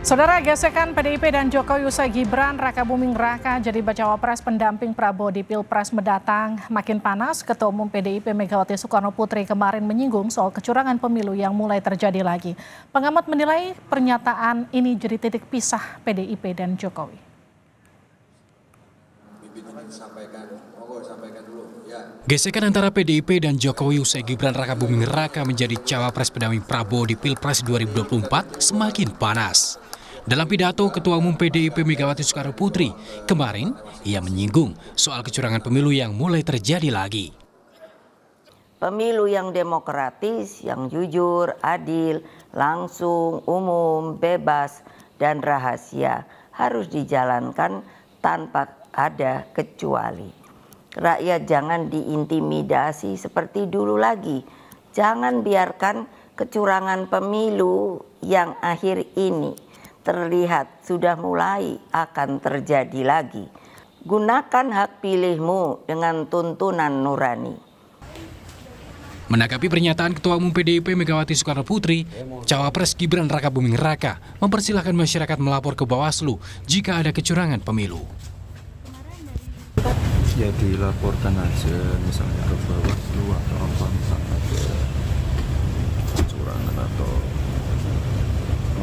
Saudara gesekan PDIP dan Jokowi usai Gibran Raka Buming Raka jadi bacawa pres pendamping Prabowo di Pilpres mendatang makin panas. Ketua Umum PDIP Megawati Soekarno Putri kemarin menyinggung soal kecurangan pemilu yang mulai terjadi lagi. Pengamat menilai pernyataan ini jadi titik pisah PDIP dan Jokowi. Gesekan antara PDIP dan Jokowi usai Gibran Raka Buming Raka menjadi cawapres pendamping Prabowo di Pilpres 2024 semakin panas. Dalam pidato Ketua Umum PDIP Megawati Soekarno Putri, kemarin ia menyinggung soal kecurangan pemilu yang mulai terjadi lagi. Pemilu yang demokratis, yang jujur, adil, langsung, umum, bebas, dan rahasia harus dijalankan tanpa ada kecuali. Rakyat jangan diintimidasi seperti dulu lagi. Jangan biarkan kecurangan pemilu yang akhir ini terlihat sudah mulai akan terjadi lagi. Gunakan hak pilihmu dengan tuntunan nurani. Menanggapi pernyataan Ketua Umum PDIP Megawati Soekarno Putri, Cawapres Gibran Raka Buming Raka mempersilahkan masyarakat melapor ke Bawaslu jika ada kecurangan pemilu. Ya dilaporkan aja, misalnya ke Bawaslu atau apa misalnya ada kecurangan atau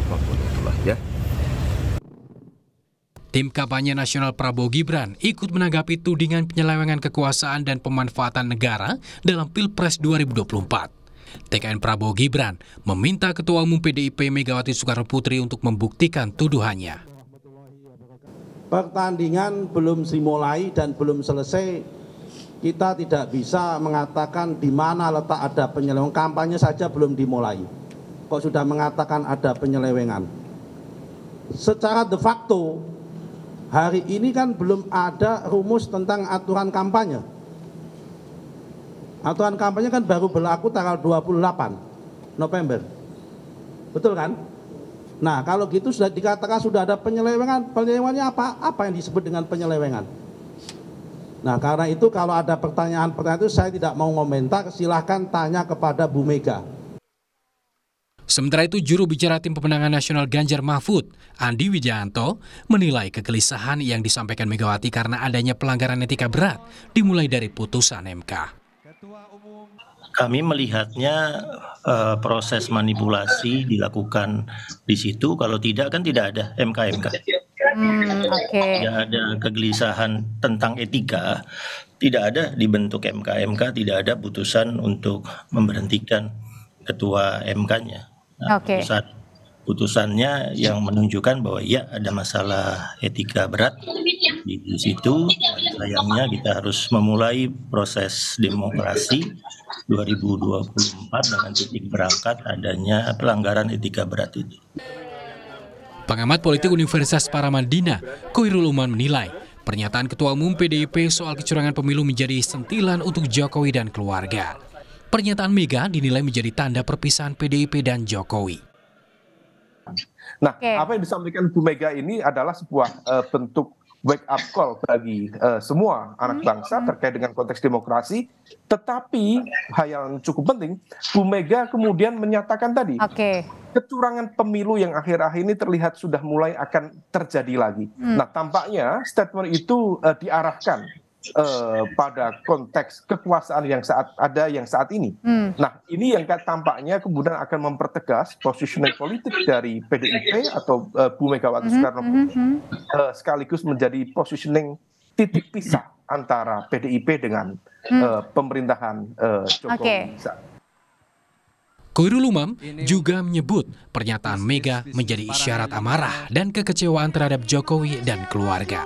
wabarakatuh ya. Tim kampanye nasional Prabowo Gibran ikut menanggapi tudingan penyelewengan kekuasaan dan pemanfaatan negara dalam Pilpres 2024. TKN Prabowo Gibran meminta Ketua Umum PDIP Megawati Soekarno Putri untuk membuktikan tuduhannya. Pertandingan belum dimulai dan belum selesai. Kita tidak bisa mengatakan di mana letak ada penyelewengan. Kampanye saja belum dimulai kok sudah mengatakan ada penyelewengan. Secara de facto hari ini kan belum ada rumus tentang aturan kampanye. Aturan kampanye kan baru berlaku tanggal 28 November. Betul kan? Nah, kalau gitu sudah dikatakan sudah ada penyelewengan. Penyelewengannya apa? Apa yang disebut dengan penyelewengan? Nah, karena itu kalau ada pertanyaan-pertanyaan itu saya tidak mau komentar, silahkan tanya kepada Bu Mega Sementara itu, juru bicara tim pemenangan nasional Ganjar Mahfud, Andi Wijayanto, menilai kegelisahan yang disampaikan Megawati karena adanya pelanggaran etika berat dimulai dari putusan MK. Kami melihatnya uh, proses manipulasi dilakukan di situ. Kalau tidak kan tidak ada MK-MK. Hmm, okay. Tidak ada kegelisahan tentang etika. Tidak ada dibentuk MK-MK, tidak ada putusan untuk memberhentikan ketua MK-nya. Nah, okay. putusan, putusannya yang menunjukkan bahwa ya ada masalah etika berat di situ. Sayangnya kita harus memulai proses demokrasi 2024 dengan titik berangkat adanya pelanggaran etika berat itu. Pengamat politik Universitas Paramadina, Koirul Uman menilai, pernyataan Ketua Umum PDIP soal kecurangan pemilu menjadi sentilan untuk Jokowi dan keluarga. Pernyataan Mega dinilai menjadi tanda perpisahan PDIP dan Jokowi. Nah, okay. apa yang disampaikan Bu Mega ini adalah sebuah uh, bentuk wake up call bagi uh, semua anak bangsa terkait dengan konteks demokrasi. Tetapi hal yang cukup penting, Bu Mega kemudian menyatakan tadi, okay. kecurangan pemilu yang akhir-akhir ini terlihat sudah mulai akan terjadi lagi. Hmm. Nah, tampaknya statement itu uh, diarahkan Eh, pada konteks kekuasaan yang saat ada yang saat ini. Hmm. Nah, ini yang tampaknya kemudian akan mempertegas positioning politik dari PDIP atau uh, Bu Megawati mm-hmm, Soekarno hmm, hmm, uh, eh, sekaligus menjadi positioning titik pisah antara PDIP dengan hmm. uh, pemerintahan uh, Jokowi. Okay. Koirul Umam juga menyebut pernyataan Mega menjadi isyarat amarah dan kekecewaan terhadap Jokowi dan keluarga.